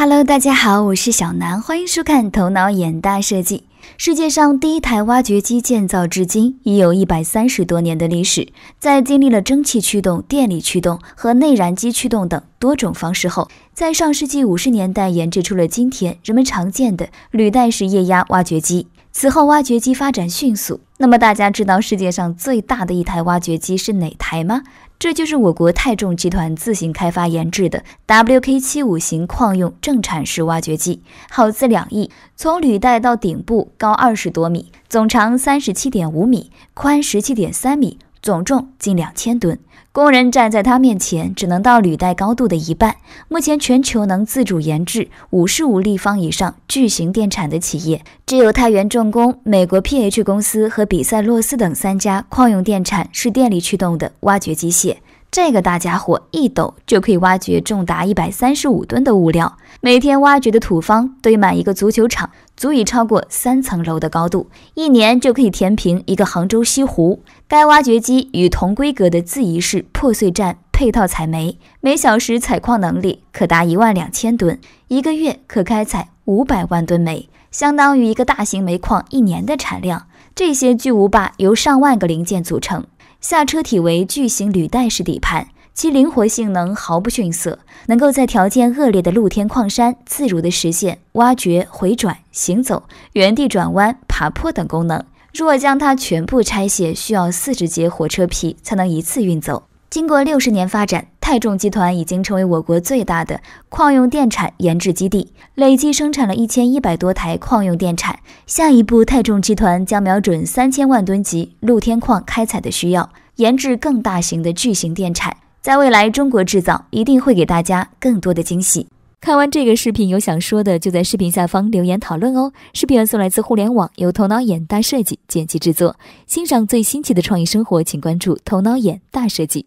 Hello，大家好，我是小南，欢迎收看《头脑眼大设计》。世界上第一台挖掘机建造至今已有一百三十多年的历史，在经历了蒸汽驱动、电力驱动和内燃机驱动等多种方式后，在上世纪五十年代研制出了今天人们常见的履带式液压挖掘机。此后，挖掘机发展迅速。那么，大家知道世界上最大的一台挖掘机是哪台吗？这就是我国泰众集团自行开发研制的 WK 七五型矿用正铲式挖掘机，耗资两亿，从履带到顶部高二十多米，总长三十七点五米，宽十七点三米。总重近两千吨，工人站在它面前只能到履带高度的一半。目前全球能自主研制五十五立方以上巨型电铲的企业，只有太原重工、美国 PH 公司和比赛洛斯等三家。矿用电铲是电力驱动的挖掘机械。这个大家伙一抖就可以挖掘重达一百三十五吨的物料，每天挖掘的土方堆满一个足球场，足以超过三层楼的高度，一年就可以填平一个杭州西湖。该挖掘机与同规格的自移式破碎站配套采煤，每小时采矿能力可达一万两千吨，一个月可开采五百万吨煤，相当于一个大型煤矿一年的产量。这些巨无霸由上万个零件组成。下车体为巨型履带式底盘，其灵活性能毫不逊色，能够在条件恶劣的露天矿山自如地实现挖掘、回转、行走、原地转弯、爬坡等功能。若将它全部拆卸，需要四十节火车皮才能一次运走。经过六十年发展。泰重集团已经成为我国最大的矿用电产研制基地，累计生产了一千一百多台矿用电产。下一步，泰重集团将瞄准三千万吨级露天矿开采的需要，研制更大型的巨型电产。在未来，中国制造一定会给大家更多的惊喜。看完这个视频，有想说的就在视频下方留言讨论哦。视频元素来自互联网，由头脑眼大设计剪辑制作。欣赏最新奇的创意生活，请关注头脑眼大设计。